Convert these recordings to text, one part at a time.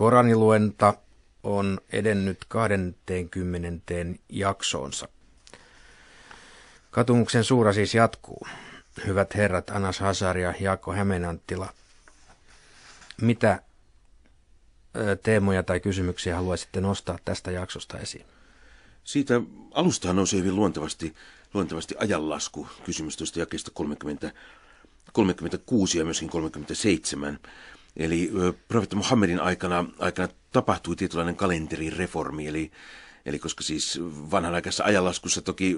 Koraniluenta on edennyt 20. jaksoonsa. Katumuksen suura siis jatkuu. Hyvät herrat Anas Hazar ja Jaakko Hämeenanttila, mitä teemoja tai kysymyksiä haluaisitte nostaa tästä jaksosta esiin? Siitä alustahan nousi hyvin luontevasti, luontevasti ajanlasku kysymys tuosta jakesta 30, 36 ja myöskin 37. Eli profeetta Muhammedin aikana, aikana tapahtui tietynlainen kalenterireformi, eli, eli koska siis vanhanaikaisessa ajanlaskussa toki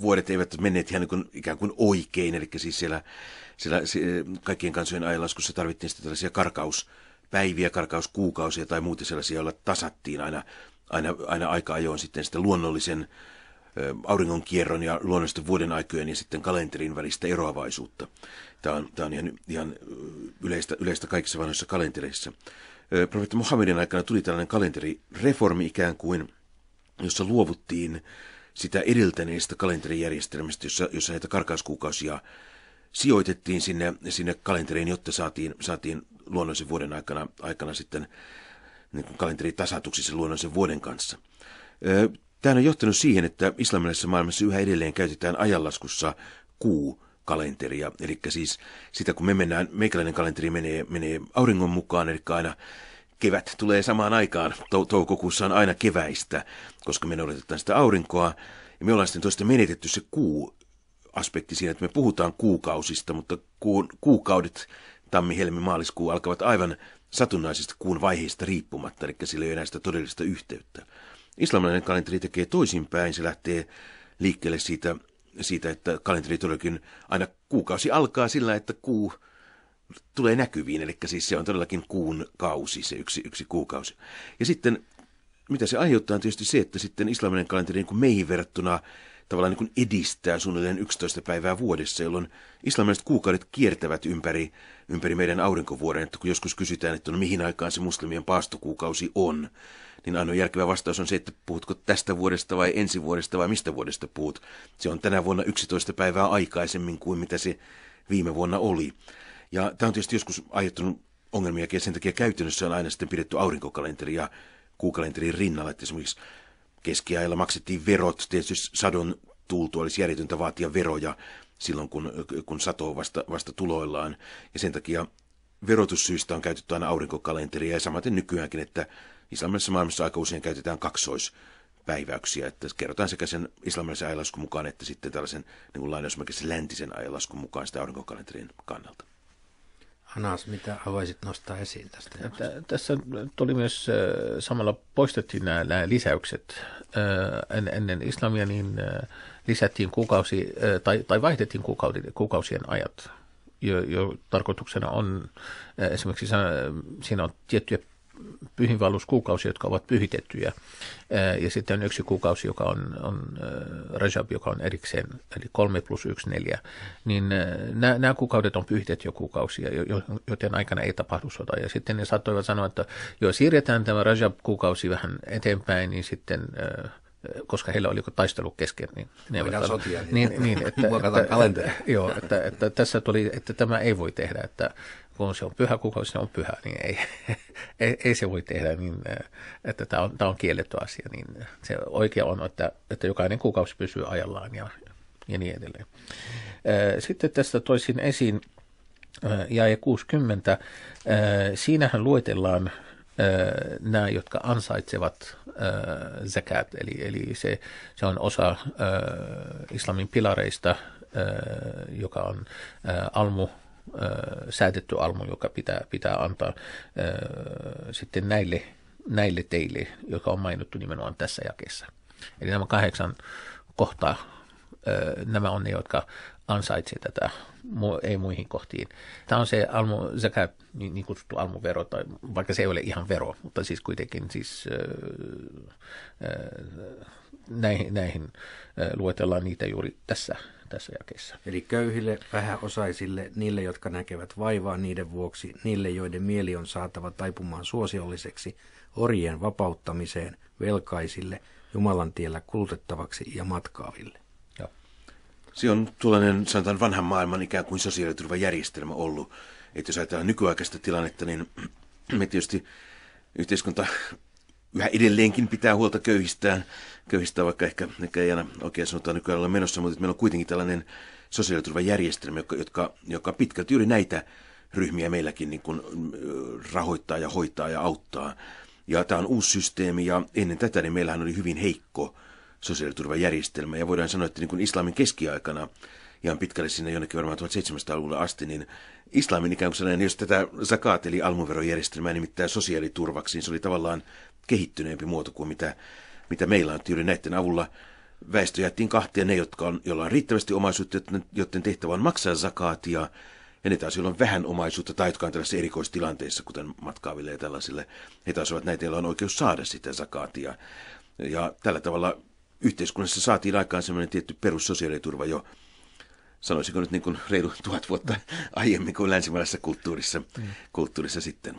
vuodet eivät menneet ihan niin kuin, ikään kuin oikein, eli siis siellä, siellä kaikkien kansojen ajanlaskussa tarvittiin sitten tällaisia karkauspäiviä, karkauskuukausia tai muuta sellaisia, joilla tasattiin aina, aina, aina aika ajoin sitten sitä luonnollisen auringonkierron ja luonnollisesti vuoden aikojen ja sitten kalenterin välistä eroavaisuutta. Tämä on, tämä on ihan, ihan yleistä, yleistä kaikissa vanhoissa kalentereissa. Profeetta Muhammedin aikana tuli tällainen kalenterireformi ikään kuin, jossa luovuttiin sitä edeltäneestä kalenterijärjestelmästä, jossa, jossa näitä karkauskuukausia sijoitettiin sinne, sinne kalenteriin, jotta saatiin, saatiin luonnollisen vuoden aikana, aikana sitten niin kuin kalenteri luonnollisen vuoden kanssa. Tämä on johtanut siihen, että islamilaisessa maailmassa yhä edelleen käytetään ajanlaskussa kuu kalenteria, eli siis sitä kun me mennään, meikäläinen kalenteri menee, menee auringon mukaan, eli aina kevät tulee samaan aikaan, toukokuussa on aina keväistä, koska me noudatetaan sitä aurinkoa, ja me ollaan sitten toista menetetty se kuu aspekti siinä, että me puhutaan kuukausista, mutta ku- kuukaudet tammi, helmi, maaliskuu alkavat aivan satunnaisista kuun vaiheista riippumatta, eli sillä ei ole enää sitä todellista yhteyttä. Islamilainen kalenteri tekee toisinpäin. Se lähtee liikkeelle siitä, siitä, että kalenteri todellakin aina kuukausi alkaa sillä, että kuu tulee näkyviin. Eli siis se on todellakin kuun kausi, se yksi, yksi kuukausi. Ja sitten mitä se aiheuttaa on tietysti se, että sitten islamilainen kalenteri niin kuin meihin verrattuna tavallaan niin kuin edistää suunnilleen 11 päivää vuodessa, jolloin islamilaiset kuukaudet kiertävät ympäri, ympäri meidän aurinkovuoden. Että kun joskus kysytään, että no mihin aikaan se muslimien paastokuukausi on, niin ainoa järkevä vastaus on se, että puhutko tästä vuodesta vai ensi vuodesta vai mistä vuodesta puhut. Se on tänä vuonna 11 päivää aikaisemmin kuin mitä se viime vuonna oli. Ja tämä on tietysti joskus aiheuttanut ongelmia, ja sen takia käytännössä on aina sitten pidetty aurinkokalenteri ja kuukalenterin rinnalla, että esimerkiksi keskiajalla maksettiin verot, tietysti sadon tultu olisi järjetöntä vaatia veroja silloin, kun, kun satoa vasta, vasta tuloillaan, ja sen takia verotussyistä on käytetty aina aurinkokalenteria, ja samaten nykyäänkin, että islamilaisessa maailmassa aika usein käytetään kaksoispäiväyksiä, että kerrotaan sekä sen islamilaisen ajalaskun mukaan että sitten tällaisen niin kuin lainausmerkissä läntisen ajalaskun mukaan sitä aurinkokalenterin kannalta. Anas, mitä haluaisit nostaa esiin tästä? Tä, tässä tuli myös, äh, samalla poistettiin nämä, nämä lisäykset. Äh, en, ennen islamia niin äh, lisättiin kuukausi, tai, tai vaihdettiin kuukausien ajat. Jo, jo tarkoituksena on esimerkiksi siinä on tiettyjä pyhinvalluskuukausia, jotka ovat pyhitettyjä. Ja sitten on yksi kuukausi, joka on, on Rajab, joka on erikseen, eli 3 plus 1, 4. Niin nämä, nämä kuukaudet on pyhitettyjä kuukausia, joten aikana ei tapahdu sota. Ja sitten ne saattoivat sanoa, että jos siirretään tämä Rajab-kuukausi vähän eteenpäin, niin sitten koska heillä oli taistelu kesken, niin ne sotia, niin, niin, niin että, että, kalenteri. Joo, että, että, tässä tuli, että tämä ei voi tehdä, että, kun se on pyhä kuukausi, se on pyhä, niin ei, ei, ei se voi tehdä, niin, että tämä on, tämä on kielletty asia. Niin se oikea on, että, että jokainen kuukausi pysyy ajallaan ja, ja niin edelleen. Sitten tästä toisin esiin jae 60. Siinähän luetellaan nämä, jotka ansaitsevat zakat, eli, eli se, se on osa islamin pilareista, joka on almu säätetty almu, joka pitää, pitää antaa ö, sitten näille, näille teille, joka on mainittu nimenomaan tässä jakeessa. Eli nämä kahdeksan kohtaa, ö, nämä on ne, jotka ansaitsee tätä, ei muihin kohtiin. Tämä on se almu, sekä niin, niin kutsuttu almuvero, tai vaikka se ei ole ihan vero, mutta siis kuitenkin siis, näihin, näihin luetellaan niitä juuri tässä tässä jakessa. Eli köyhille, vähäosaisille, niille, jotka näkevät vaivaa niiden vuoksi, niille, joiden mieli on saatava taipumaan suosiolliseksi, orjien vapauttamiseen, velkaisille, Jumalan tiellä kulutettavaksi ja matkaaville. Joo. Se on tuollainen, sanotaan vanhan maailman ikään kuin sosiaaliturvajärjestelmä ollut. Että jos ajatellaan nykyaikaista tilannetta, niin me tietysti yhteiskunta yhä edelleenkin pitää huolta köyhistään, köyhistä vaikka ehkä, ehkä ei aina oikein sanotaan nykyään olla menossa, mutta meillä on kuitenkin tällainen sosiaaliturvajärjestelmä, joka, jotka, joka pitkälti juuri näitä ryhmiä meilläkin niin kuin rahoittaa ja hoitaa ja auttaa. Ja tämä on uusi systeemi ja ennen tätä niin meillähän oli hyvin heikko sosiaaliturvajärjestelmä ja voidaan sanoa, että niin kuin islamin keskiaikana – ihan pitkälle sinne jonnekin varmaan 1700-luvulle asti, niin islamin ikään kuin sellainen, jos tätä zakat eli almuverojärjestelmää nimittäin sosiaaliturvaksi, niin se oli tavallaan kehittyneempi muoto kuin mitä, mitä meillä on. Juuri näiden avulla väestö jättiin kahtia ne, jotka on, joilla on riittävästi omaisuutta, joiden tehtävä on maksaa zakaatia, ja ne taas, joilla on vähän omaisuutta tai jotka on tällaisissa erikoistilanteissa, kuten matkaaville ja tällaisille, he taas ovat näitä, joilla on oikeus saada sitä zakaatia. Ja tällä tavalla yhteiskunnassa saatiin aikaan semmoinen tietty perussosiaaliturva jo sanoisiko nyt niin kuin reilu tuhat vuotta aiemmin kuin länsimaisessa kulttuurissa, niin. kulttuurissa sitten.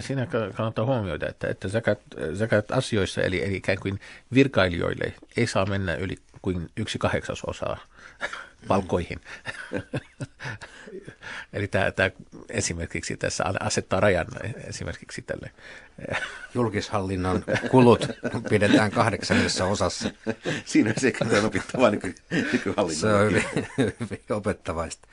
Siinä kannattaa huomioida, että, että zakat, zakat asioissa, eli, eli ikään kuin virkailijoille, ei saa mennä yli kuin yksi kahdeksasosaa palkoihin. Eli tämä, tämä esimerkiksi tässä asettaa rajan esimerkiksi tälle. Julkishallinnon kulut pidetään kahdeksannessa osassa. Siinä se on opittavaa nyky, Se on hyvin, hyvin opettavaista.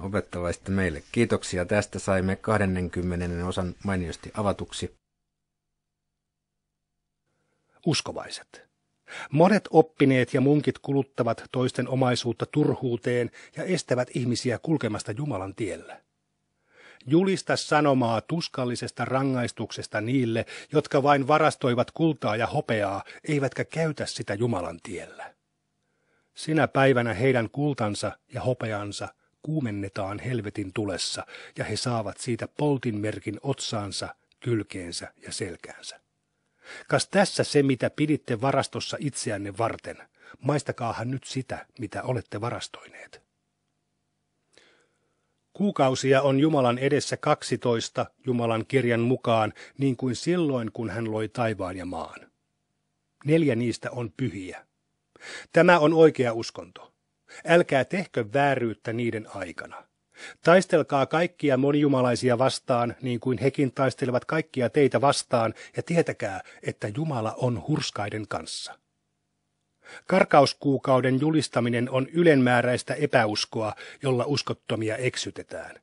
opettavaista meille. Kiitoksia tästä. Saimme 20 osan mainiosti avatuksi. Uskovaiset. Monet oppineet ja munkit kuluttavat toisten omaisuutta turhuuteen ja estävät ihmisiä kulkemasta Jumalan tiellä. Julista sanomaa tuskallisesta rangaistuksesta niille, jotka vain varastoivat kultaa ja hopeaa, eivätkä käytä sitä Jumalan tiellä. Sinä päivänä heidän kultansa ja hopeansa kuumennetaan helvetin tulessa, ja he saavat siitä poltinmerkin otsaansa, kylkeensä ja selkäänsä. Kas tässä se, mitä piditte varastossa itseänne varten. Maistakaahan nyt sitä, mitä olette varastoineet. Kuukausia on Jumalan edessä 12 Jumalan kirjan mukaan, niin kuin silloin, kun hän loi taivaan ja maan. Neljä niistä on pyhiä. Tämä on oikea uskonto. Älkää tehkö vääryyttä niiden aikana. Taistelkaa kaikkia monijumalaisia vastaan, niin kuin hekin taistelevat kaikkia teitä vastaan, ja tietäkää, että Jumala on hurskaiden kanssa. Karkauskuukauden julistaminen on ylenmääräistä epäuskoa, jolla uskottomia eksytetään.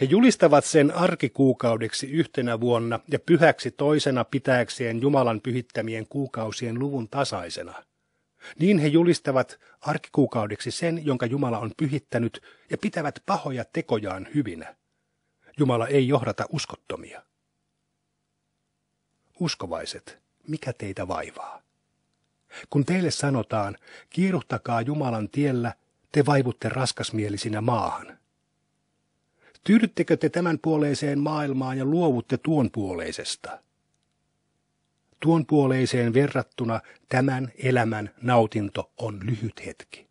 He julistavat sen arkikuukaudeksi yhtenä vuonna ja pyhäksi toisena pitääkseen Jumalan pyhittämien kuukausien luvun tasaisena – niin he julistavat arkikuukaudeksi sen, jonka Jumala on pyhittänyt, ja pitävät pahoja tekojaan hyvinä. Jumala ei johdata uskottomia. Uskovaiset, mikä teitä vaivaa? Kun teille sanotaan, kiiruhtakaa Jumalan tiellä, te vaivutte raskasmielisinä maahan. Tyydyttekö te tämän puoleiseen maailmaan ja luovutte tuon puoleisesta? Tuon puoleiseen verrattuna tämän elämän nautinto on lyhyt hetki.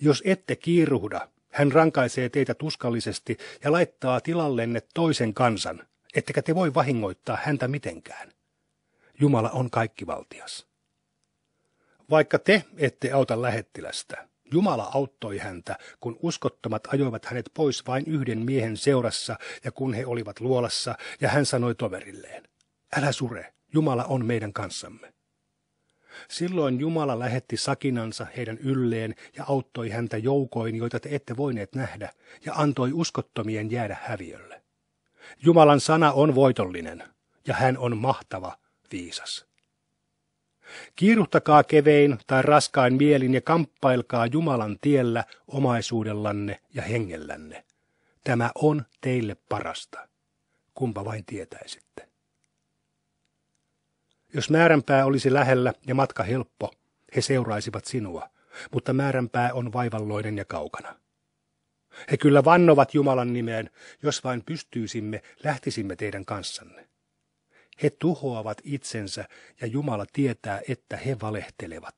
Jos ette kiiruhda, hän rankaisee teitä tuskallisesti ja laittaa tilallenne toisen kansan, ettekä te voi vahingoittaa häntä mitenkään. Jumala on kaikkivaltias. Vaikka te ette auta lähettilästä, Jumala auttoi häntä, kun uskottomat ajoivat hänet pois vain yhden miehen seurassa ja kun he olivat luolassa, ja hän sanoi toverilleen, älä sure, Jumala on meidän kanssamme. Silloin Jumala lähetti sakinansa heidän ylleen ja auttoi häntä joukoin, joita te ette voineet nähdä, ja antoi uskottomien jäädä häviölle. Jumalan sana on voitollinen, ja hän on mahtava, viisas. Kiiruhtakaa kevein tai raskain mielin ja kamppailkaa Jumalan tiellä omaisuudellanne ja hengellänne. Tämä on teille parasta, kumpa vain tietäisitte. Jos määränpää olisi lähellä ja matka helppo, he seuraisivat sinua, mutta määränpää on vaivalloinen ja kaukana. He kyllä vannovat Jumalan nimeen, jos vain pystyisimme, lähtisimme teidän kanssanne. He tuhoavat itsensä ja Jumala tietää, että he valehtelevat.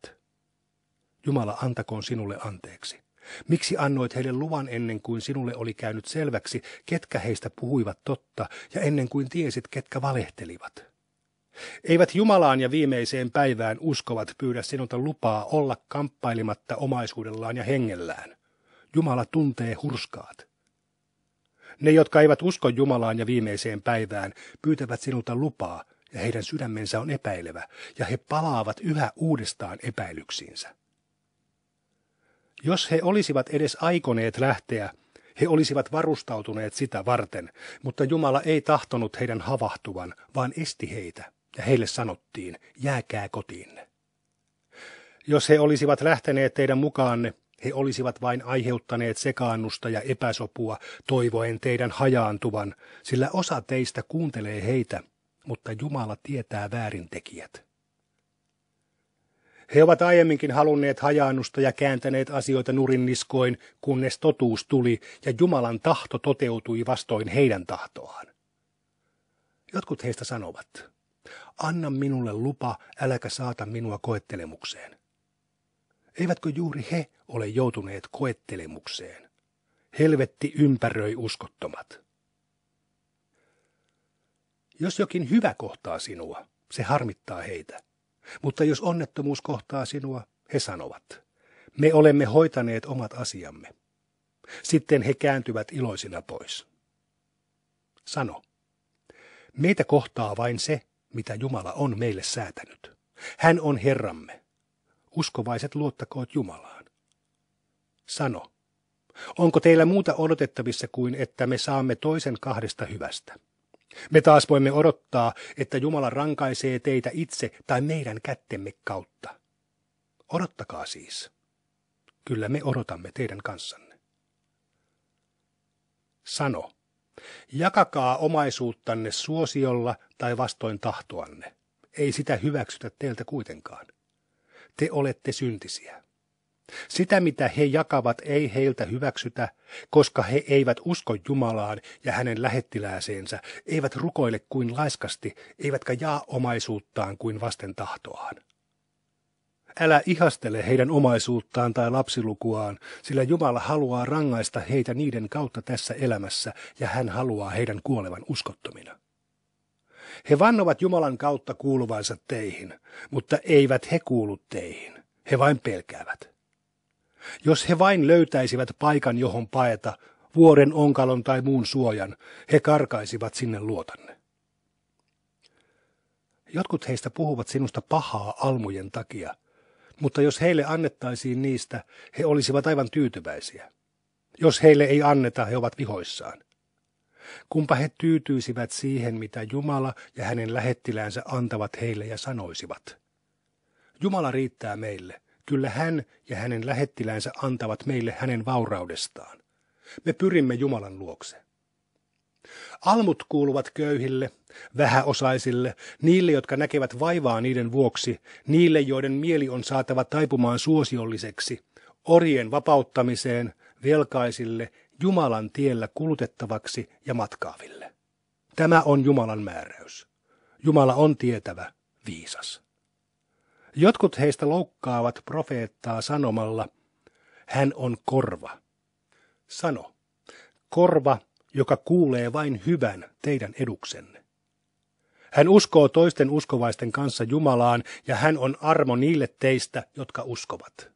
Jumala antakoon sinulle anteeksi. Miksi annoit heille luvan ennen kuin sinulle oli käynyt selväksi, ketkä heistä puhuivat totta, ja ennen kuin tiesit, ketkä valehtelivat? Eivät Jumalaan ja viimeiseen päivään uskovat pyydä sinulta lupaa olla kamppailematta omaisuudellaan ja hengellään. Jumala tuntee hurskaat. Ne, jotka eivät usko Jumalaan ja viimeiseen päivään, pyytävät sinulta lupaa, ja heidän sydämensä on epäilevä, ja he palaavat yhä uudestaan epäilyksiinsä. Jos he olisivat edes aikoneet lähteä, he olisivat varustautuneet sitä varten, mutta Jumala ei tahtonut heidän havahtuvan, vaan esti heitä ja heille sanottiin, jääkää kotiin. Jos he olisivat lähteneet teidän mukaanne, he olisivat vain aiheuttaneet sekaannusta ja epäsopua, toivoen teidän hajaantuvan, sillä osa teistä kuuntelee heitä, mutta Jumala tietää väärintekijät. He ovat aiemminkin halunneet hajaannusta ja kääntäneet asioita nurin niskoin, kunnes totuus tuli ja Jumalan tahto toteutui vastoin heidän tahtoaan. Jotkut heistä sanovat, anna minulle lupa, äläkä saata minua koettelemukseen. Eivätkö juuri he ole joutuneet koettelemukseen? Helvetti ympäröi uskottomat. Jos jokin hyvä kohtaa sinua, se harmittaa heitä. Mutta jos onnettomuus kohtaa sinua, he sanovat, me olemme hoitaneet omat asiamme. Sitten he kääntyvät iloisina pois. Sano, meitä kohtaa vain se, mitä Jumala on meille säätänyt. Hän on Herramme. Uskovaiset luottakoot Jumalaan. Sano, onko teillä muuta odotettavissa kuin, että me saamme toisen kahdesta hyvästä? Me taas voimme odottaa, että Jumala rankaisee teitä itse tai meidän kättemme kautta. Odottakaa siis. Kyllä me odotamme teidän kanssanne. Sano. Jakakaa omaisuuttanne suosiolla tai vastoin tahtoanne. Ei sitä hyväksytä teiltä kuitenkaan. Te olette syntisiä. Sitä, mitä he jakavat, ei heiltä hyväksytä, koska he eivät usko Jumalaan ja hänen lähettilääseensä, eivät rukoile kuin laiskasti, eivätkä jaa omaisuuttaan kuin vasten tahtoaan älä ihastele heidän omaisuuttaan tai lapsilukuaan, sillä Jumala haluaa rangaista heitä niiden kautta tässä elämässä ja hän haluaa heidän kuolevan uskottomina. He vannovat Jumalan kautta kuuluvansa teihin, mutta eivät he kuulu teihin. He vain pelkäävät. Jos he vain löytäisivät paikan, johon paeta, vuoren onkalon tai muun suojan, he karkaisivat sinne luotanne. Jotkut heistä puhuvat sinusta pahaa almujen takia, mutta jos heille annettaisiin niistä, he olisivat aivan tyytyväisiä. Jos heille ei anneta, he ovat vihoissaan. Kumpa he tyytyisivät siihen, mitä Jumala ja hänen lähettiläänsä antavat heille ja sanoisivat. Jumala riittää meille. Kyllä hän ja hänen lähettiläänsä antavat meille hänen vauraudestaan. Me pyrimme Jumalan luokse. Almut kuuluvat köyhille, vähäosaisille, niille, jotka näkevät vaivaa niiden vuoksi, niille, joiden mieli on saatava taipumaan suosiolliseksi, orien vapauttamiseen, velkaisille, Jumalan tiellä kulutettavaksi ja matkaaville. Tämä on Jumalan määräys. Jumala on tietävä, viisas. Jotkut heistä loukkaavat profeettaa sanomalla, hän on korva. Sano, korva joka kuulee vain hyvän teidän eduksenne. Hän uskoo toisten uskovaisten kanssa Jumalaan, ja hän on armo niille teistä, jotka uskovat.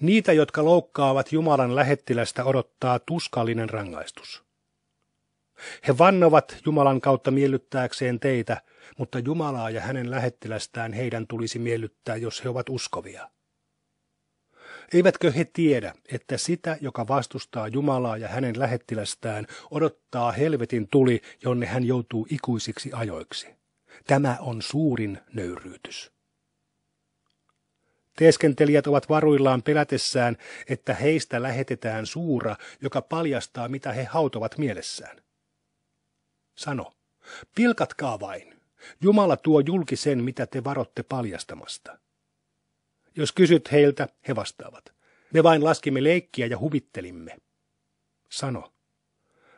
Niitä, jotka loukkaavat Jumalan lähettilästä, odottaa tuskallinen rangaistus. He vannovat Jumalan kautta miellyttääkseen teitä, mutta Jumalaa ja hänen lähettilästään heidän tulisi miellyttää, jos he ovat uskovia. Eivätkö he tiedä, että sitä, joka vastustaa Jumalaa ja hänen lähettilästään, odottaa helvetin tuli, jonne hän joutuu ikuisiksi ajoiksi? Tämä on suurin nöyryytys. Teeskentelijät ovat varuillaan pelätessään, että heistä lähetetään suura, joka paljastaa, mitä he hautovat mielessään. Sano, pilkatkaa vain. Jumala tuo julki sen, mitä te varotte paljastamasta. Jos kysyt heiltä, he vastaavat. Me vain laskimme leikkiä ja huvittelimme. Sano,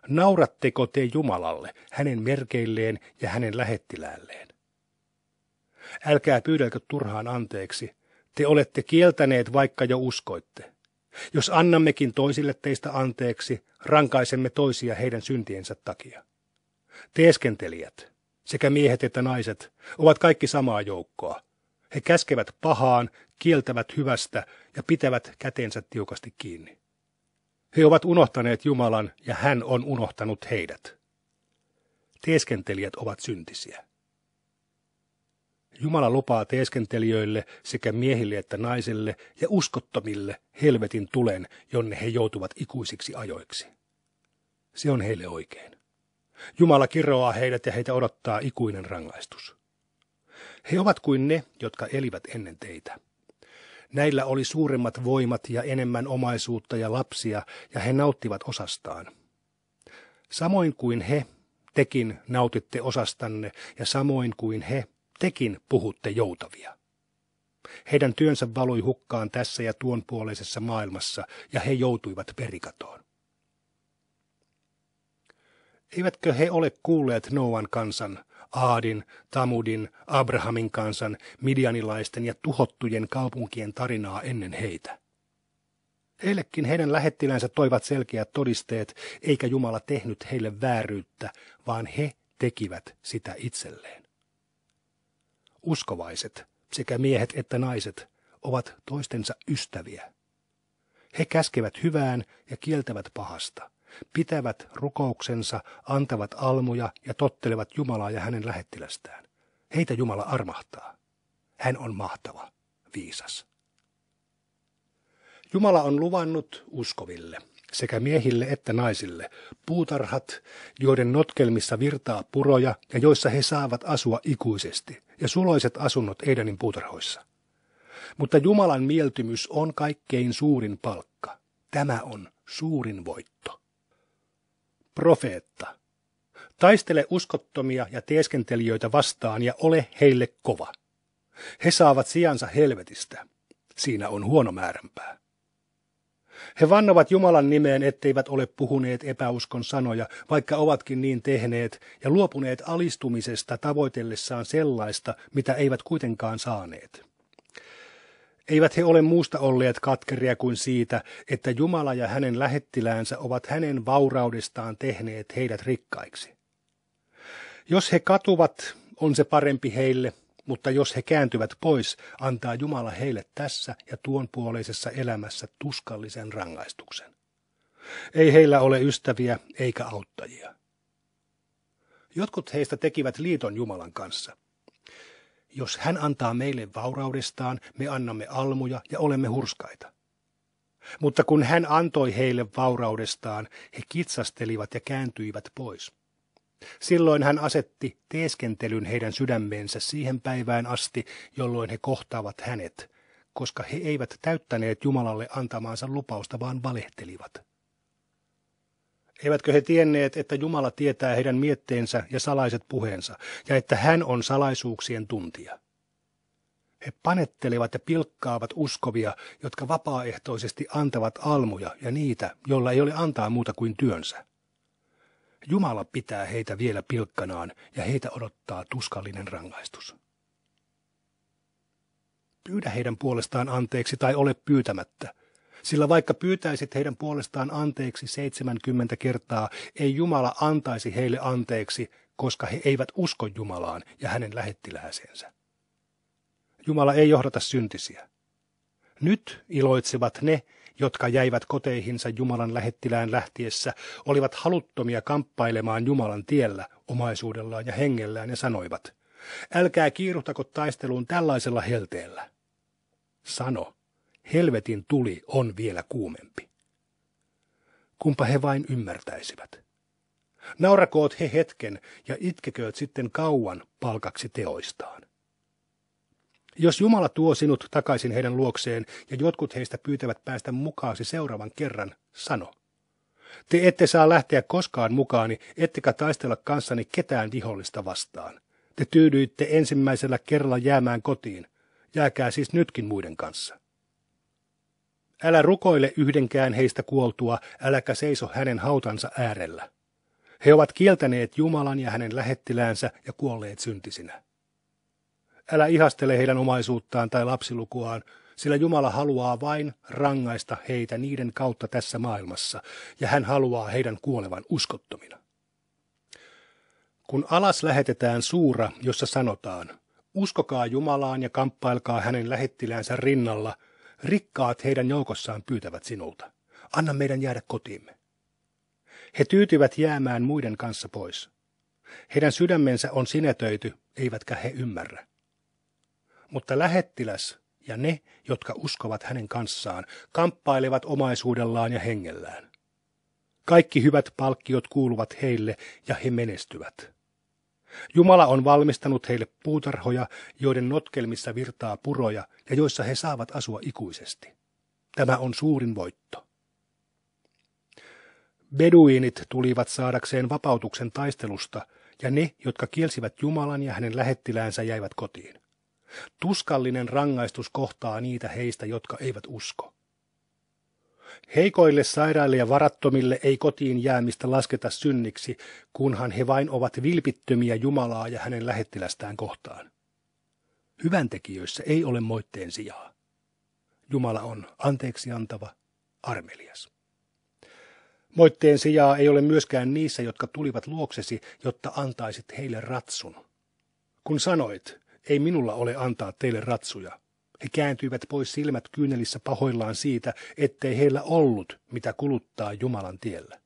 nauratteko te Jumalalle, hänen merkeilleen ja hänen lähettiläälleen? Älkää pyydelkö turhaan anteeksi, te olette kieltäneet, vaikka jo uskoitte. Jos annammekin toisille teistä anteeksi, rankaisemme toisia heidän syntiensä takia. Teeskentelijät, sekä miehet että naiset, ovat kaikki samaa joukkoa, he käskevät pahaan, kieltävät hyvästä ja pitävät kätensä tiukasti kiinni. He ovat unohtaneet Jumalan ja hän on unohtanut heidät. Teeskentelijät ovat syntisiä. Jumala lupaa teeskentelijöille sekä miehille että naisille ja uskottomille helvetin tulen, jonne he joutuvat ikuisiksi ajoiksi. Se on heille oikein. Jumala kiroaa heidät ja heitä odottaa ikuinen rangaistus. He ovat kuin ne, jotka elivät ennen teitä. Näillä oli suuremmat voimat ja enemmän omaisuutta ja lapsia, ja he nauttivat osastaan. Samoin kuin he, tekin nautitte osastanne, ja samoin kuin he, tekin puhutte joutavia. Heidän työnsä valui hukkaan tässä ja tuon puoleisessa maailmassa, ja he joutuivat perikatoon. Eivätkö he ole kuulleet nouan kansan, Aadin, Tamudin, Abrahamin kansan, midianilaisten ja tuhottujen kaupunkien tarinaa ennen heitä. Heillekin heidän lähettilänsä toivat selkeät todisteet, eikä Jumala tehnyt heille vääryyttä, vaan he tekivät sitä itselleen. Uskovaiset, sekä miehet että naiset, ovat toistensa ystäviä. He käskevät hyvään ja kieltävät pahasta – pitävät rukouksensa, antavat almuja ja tottelevat Jumalaa ja hänen lähettilästään. Heitä Jumala armahtaa. Hän on mahtava, viisas. Jumala on luvannut uskoville, sekä miehille että naisille, puutarhat, joiden notkelmissa virtaa puroja ja joissa he saavat asua ikuisesti, ja suloiset asunnot Eidanin puutarhoissa. Mutta Jumalan mieltymys on kaikkein suurin palkka. Tämä on suurin voitto profeetta. Taistele uskottomia ja teeskentelijöitä vastaan ja ole heille kova. He saavat sijansa helvetistä. Siinä on huono määränpää. He vannovat Jumalan nimeen, etteivät ole puhuneet epäuskon sanoja, vaikka ovatkin niin tehneet ja luopuneet alistumisesta tavoitellessaan sellaista, mitä eivät kuitenkaan saaneet. Eivät he ole muusta olleet katkeria kuin siitä, että Jumala ja hänen lähettiläänsä ovat hänen vauraudestaan tehneet heidät rikkaiksi. Jos he katuvat, on se parempi heille, mutta jos he kääntyvät pois, antaa Jumala heille tässä ja tuon puoleisessa elämässä tuskallisen rangaistuksen. Ei heillä ole ystäviä eikä auttajia. Jotkut heistä tekivät liiton Jumalan kanssa – jos hän antaa meille vauraudestaan, me annamme almuja ja olemme hurskaita. Mutta kun hän antoi heille vauraudestaan, he kitsastelivat ja kääntyivät pois. Silloin hän asetti teeskentelyn heidän sydämeensä siihen päivään asti, jolloin he kohtaavat hänet, koska he eivät täyttäneet Jumalalle antamaansa lupausta, vaan valehtelivat. Eivätkö he tienneet, että Jumala tietää heidän mietteensä ja salaiset puheensa, ja että hän on salaisuuksien tuntija? He panettelevat ja pilkkaavat uskovia, jotka vapaaehtoisesti antavat almuja ja niitä, joilla ei ole antaa muuta kuin työnsä. Jumala pitää heitä vielä pilkkanaan ja heitä odottaa tuskallinen rangaistus. Pyydä heidän puolestaan anteeksi tai ole pyytämättä, sillä vaikka pyytäisit heidän puolestaan anteeksi 70 kertaa, ei Jumala antaisi heille anteeksi, koska he eivät usko Jumalaan ja hänen lähettilääseensä. Jumala ei johdata syntisiä. Nyt iloitsevat ne, jotka jäivät koteihinsa Jumalan lähettilään lähtiessä, olivat haluttomia kamppailemaan Jumalan tiellä omaisuudellaan ja hengellään ja sanoivat, älkää kiiruhtako taisteluun tällaisella helteellä. Sano, helvetin tuli on vielä kuumempi. Kumpa he vain ymmärtäisivät. Naurakoot he hetken ja itkekööt sitten kauan palkaksi teoistaan. Jos Jumala tuo sinut takaisin heidän luokseen ja jotkut heistä pyytävät päästä mukaasi seuraavan kerran, sano. Te ette saa lähteä koskaan mukaani, ettekä taistella kanssani ketään vihollista vastaan. Te tyydyitte ensimmäisellä kerralla jäämään kotiin. Jääkää siis nytkin muiden kanssa. Älä rukoile yhdenkään heistä kuoltua, äläkä seiso hänen hautansa äärellä. He ovat kieltäneet Jumalan ja hänen lähettiläänsä ja kuolleet syntisinä. Älä ihastele heidän omaisuuttaan tai lapsilukuaan, sillä Jumala haluaa vain rangaista heitä niiden kautta tässä maailmassa, ja hän haluaa heidän kuolevan uskottomina. Kun alas lähetetään suura, jossa sanotaan, uskokaa Jumalaan ja kamppailkaa hänen lähettiläänsä rinnalla – Rikkaat heidän joukossaan pyytävät sinulta. Anna meidän jäädä kotiimme. He tyytyvät jäämään muiden kanssa pois. Heidän sydämensä on sinetöity, eivätkä he ymmärrä. Mutta lähettiläs ja ne, jotka uskovat hänen kanssaan, kamppailevat omaisuudellaan ja hengellään. Kaikki hyvät palkkiot kuuluvat heille ja he menestyvät. Jumala on valmistanut heille puutarhoja, joiden notkelmissa virtaa puroja ja joissa he saavat asua ikuisesti. Tämä on suurin voitto. Beduinit tulivat saadakseen vapautuksen taistelusta, ja ne, jotka kielsivät Jumalan ja hänen lähettiläänsä, jäivät kotiin. Tuskallinen rangaistus kohtaa niitä heistä, jotka eivät usko. Heikoille, sairaille ja varattomille ei kotiin jäämistä lasketa synniksi, kunhan he vain ovat vilpittömiä Jumalaa ja hänen lähettilästään kohtaan. Hyväntekijöissä ei ole moitteen sijaa. Jumala on anteeksi antava, armelias. Moitteen sijaa ei ole myöskään niissä, jotka tulivat luoksesi, jotta antaisit heille ratsun. Kun sanoit, ei minulla ole antaa teille ratsuja, he kääntyivät pois silmät kyynelissä pahoillaan siitä, ettei heillä ollut mitä kuluttaa Jumalan tiellä.